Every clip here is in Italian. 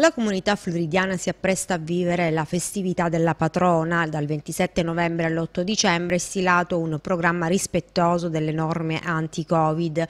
La comunità floridiana si appresta a vivere la festività della patrona. Dal 27 novembre all'8 dicembre è stilato un programma rispettoso delle norme anti-Covid.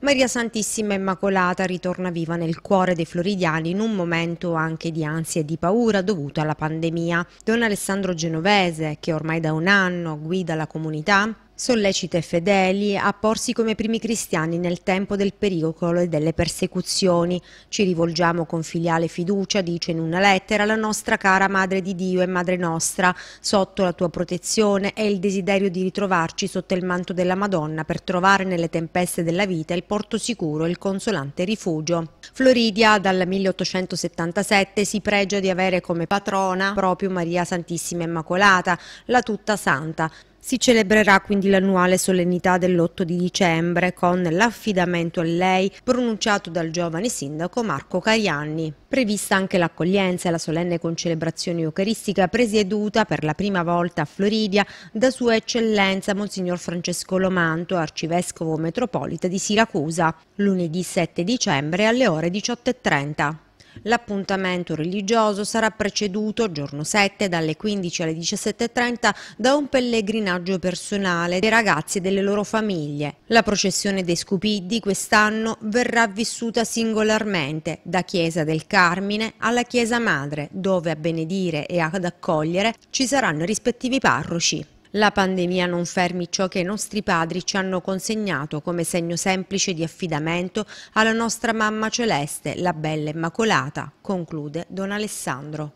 Maria Santissima Immacolata ritorna viva nel cuore dei floridiani in un momento anche di ansia e di paura dovuta alla pandemia. Don Alessandro Genovese, che ormai da un anno guida la comunità, Sollecita i fedeli a porsi come primi cristiani nel tempo del pericolo e delle persecuzioni. Ci rivolgiamo con filiale fiducia, dice in una lettera, la nostra cara Madre di Dio e Madre nostra, sotto la tua protezione è il desiderio di ritrovarci sotto il manto della Madonna per trovare nelle tempeste della vita il porto sicuro e il consolante rifugio. Floridia dal 1877 si pregia di avere come patrona proprio Maria Santissima Immacolata, la tutta santa, si celebrerà quindi l'annuale solennità dell'8 di dicembre con l'affidamento a lei pronunciato dal giovane sindaco Marco Carianni. Prevista anche l'accoglienza e la solenne concelebrazione eucaristica presieduta per la prima volta a Floridia da Sua Eccellenza Monsignor Francesco Lomanto, arcivescovo metropolita di Siracusa, lunedì 7 dicembre alle ore 18.30. L'appuntamento religioso sarà preceduto, giorno 7, dalle 15 alle 17.30, da un pellegrinaggio personale dei ragazzi e delle loro famiglie. La processione dei Scupiddi quest'anno verrà vissuta singolarmente, da Chiesa del Carmine alla Chiesa Madre, dove a benedire e ad accogliere ci saranno i rispettivi parroci. La pandemia non fermi ciò che i nostri padri ci hanno consegnato come segno semplice di affidamento alla nostra mamma celeste, la bella Immacolata, conclude Don Alessandro.